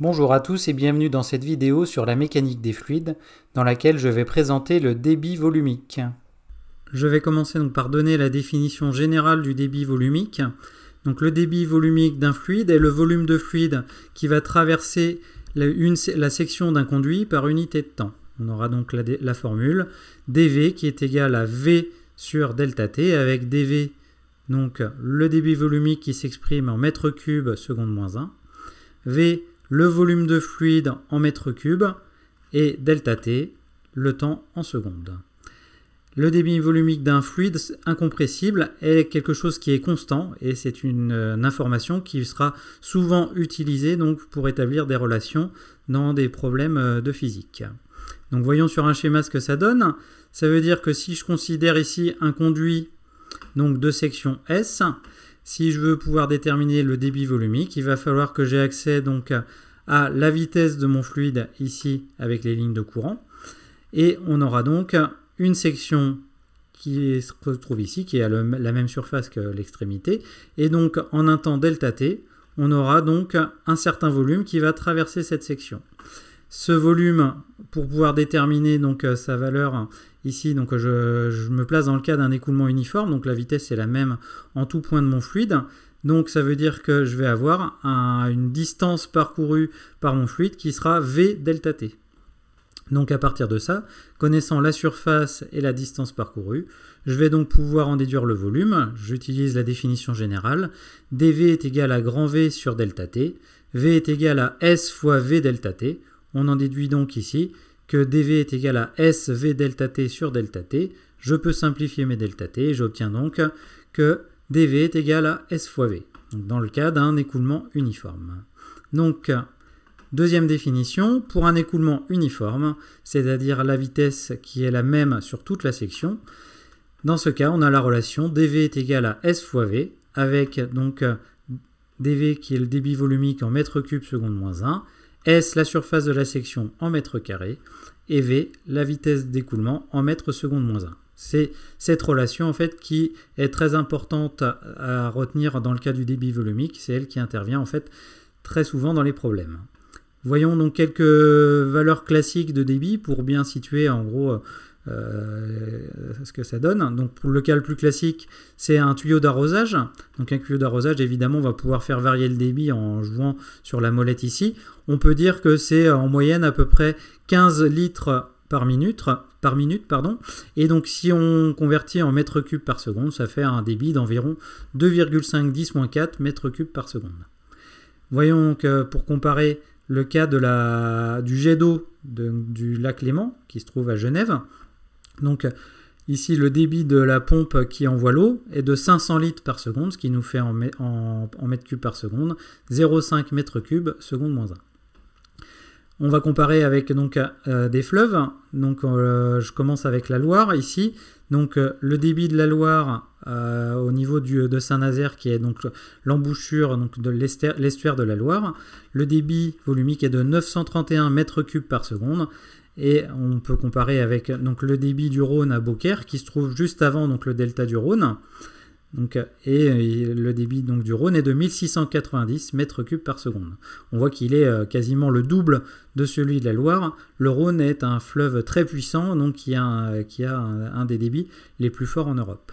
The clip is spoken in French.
Bonjour à tous et bienvenue dans cette vidéo sur la mécanique des fluides dans laquelle je vais présenter le débit volumique. Je vais commencer donc par donner la définition générale du débit volumique. Donc le débit volumique d'un fluide est le volume de fluide qui va traverser la, section d'un conduit par unité de temps. On aura donc la, formule dV qui est égale à V sur delta t avec dV donc le débit volumique qui s'exprime en mètres cubes seconde moins 1. V le volume de fluide en mètres cubes et delta t, le temps en secondes. Le débit volumique d'un fluide incompressible est quelque chose qui est constant et c'est une, euh, information qui sera souvent utilisée donc pour établir des relations dans des problèmes euh, de physique. Donc voyons sur un schéma ce que ça donne. Ça veut dire que si je considère ici un conduit donc de section S, si je veux pouvoir déterminer le débit volumique, il va falloir que j'ai accès donc à la vitesse de mon fluide ici avec les lignes de courant. Et on aura donc une section qui se trouve ici, qui est à la même surface que l'extrémité. Et donc en un temps delta t, on aura donc un certain volume qui va traverser cette section ce volume pour pouvoir déterminer donc euh, sa valeur hein, ici. Donc je, me place dans le cas d'un écoulement uniforme, donc la vitesse est la même en tout point de mon fluide. Donc ça veut dire que je vais avoir une distance parcourue par mon fluide qui sera V delta T. Donc à partir de ça, connaissant la surface et la distance parcourue, je vais donc pouvoir en déduire le volume. J'utilise la définition générale. dV est égal à grand V sur delta T. V est égal à S fois V delta T. On en déduit donc ici que dV est égal à SV delta t sur delta t. Je peux simplifier mes delta t et j'obtiens donc que dV est égal à S fois V, dans le cas d'un écoulement uniforme. Donc, deuxième définition, pour un écoulement uniforme, c'est-à-dire la vitesse qui est la même sur toute la section, dans ce cas, on a la relation dV est égal à S fois V, avec donc dV qui est le débit volumique en mètres cubes seconde moins 1, S, la surface de la section en mètres carrés, et V, la vitesse d'écoulement en mètres seconde moins 1. C'est cette relation en fait qui est très importante à, retenir dans le cas du débit volumique, c'est elle qui intervient en fait très souvent dans les problèmes. Voyons donc quelques valeurs classiques de débit pour bien situer en gros euh, ce que ça donne. Donc pour le cas le plus classique, c'est un tuyau d'arrosage. Donc un tuyau d'arrosage, évidemment, on va pouvoir faire varier le débit en jouant sur la molette ici. On peut dire que c'est euh, en moyenne à peu près 15 litres par minute, par minute pardon. et donc si on convertit en mètres cubes par seconde, ça fait un débit d'environ 2,510-4 mètres cubes par seconde. Voyons que pour comparer le cas de la, du jet d'eau du lac Léman qui se trouve à Genève. Donc Ici, le débit de la pompe qui envoie l'eau est de 500 litres par seconde, ce qui nous fait en, en mètres cubes par seconde 0,5 mètres cubes seconde moins 1. On va comparer avec donc euh, des fleuves. Donc euh, je commence avec la Loire ici. Donc euh, le débit de la Loire au niveau du, de Saint-Nazaire qui est donc l'embouchure de l'estuaire de la Loire. Le débit volumique est de 931 mètres cubes par seconde et on peut comparer avec donc, le débit du Rhône à Beaucaire, qui se trouve juste avant donc, le delta du Rhône. Donc, et euh, le débit donc, du Rhône est de 1690 mètres cubes par seconde. On voit qu'il est euh, quasiment le double de celui de la Loire. Le Rhône est un fleuve très puissant, donc qui a, euh, qui a un des débits les plus forts en Europe.